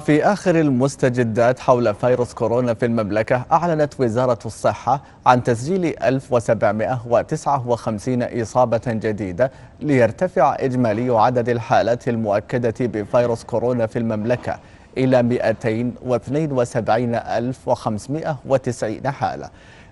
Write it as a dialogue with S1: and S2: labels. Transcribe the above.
S1: في آخر المستجدات حول فيروس كورونا في المملكة أعلنت وزارة الصحة عن تسجيل 1759 إصابة جديدة ليرتفع إجمالي عدد الحالات المؤكدة بفيروس كورونا في المملكة إلى 272590 حالة